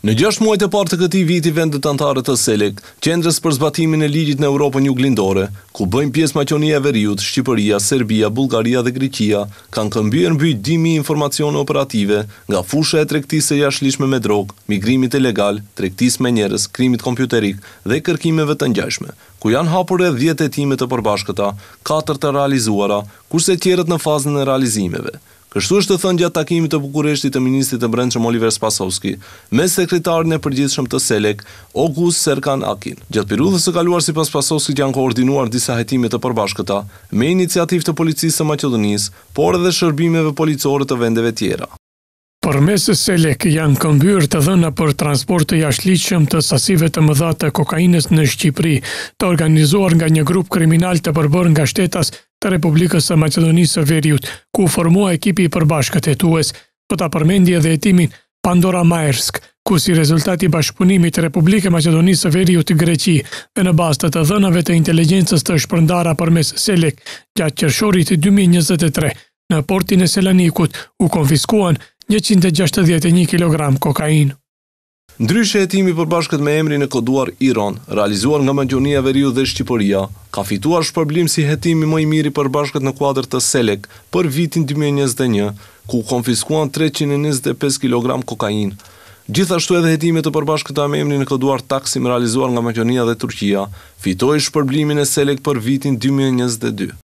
Në gjësht muajt e partë të këti viti vendet antarët të SELEC, qendrës për zbatimin e ligjit në Europën juglindore, ku bëjmë pjesë maqonia e veriut, Shqipëria, Serbia, Bulgaria dhe Grikia, kanë këmbyrë në bëjtë dimi informacione operative nga fushë e trektisë e jashlishme me drogë, migrimit e legal, trektisë me njerës, krimit kompjuterik dhe kërkimeve të njashme, ku janë hapur e 10 etimet të përbashkëta, 4 të realizuara, kurse tjerët në fazën e realizimeve. Kështu është të thënë gjatë takimit të Bukureshtit të ministrit të Brendshëm Oliver Spasovski me sekretarin e përgjithshëm të Selek, August Serkan Akin. Gjatë periudhës së kaluar sipas Spasovskit janë koordinuar disa hetime të përbashkëta me iniciativë të policisë së Maqedonisë, por edhe shërbimeve policore të vendeve tjera. Për mesës Selek janë këmbyrë të dhëna për transport të jashtëliqëm të sasive të mëdhatë të kokainës në Shqipëri, të organizuar nga një grup kriminal të përbër nga shtetas të Republikës së Macedonisë së Veriut, ku formua ekipi i përbashkët hetues, për ta përmendje dhe hetimin Pandora Majersk, ku si rezultati bashkëpunimit Republike Macedonisë së Veriut të Greqi dhe në bastë të dhënave të inteligencës të shpërndara për mes Selek gjatë qërshorit 2023 në portin e Selanikut u konfiskuan 161 kg kokainë. Ndryshe e timi përbashkët me emri në koduar Iran, realizuar nga Mëndjonia Veriu dhe Shqipëria, ka fituar shpërblim si hetimi më i miri përbashkët në kuadrë të Selek për vitin 2021, ku konfiskuan 325 kg kokain. Gjithashtu edhe hetimi të përbashkët me emri në koduar Taksim realizuar nga Mëndjonia dhe Turqia, fitoj shpërblimin e Selek për vitin 2022.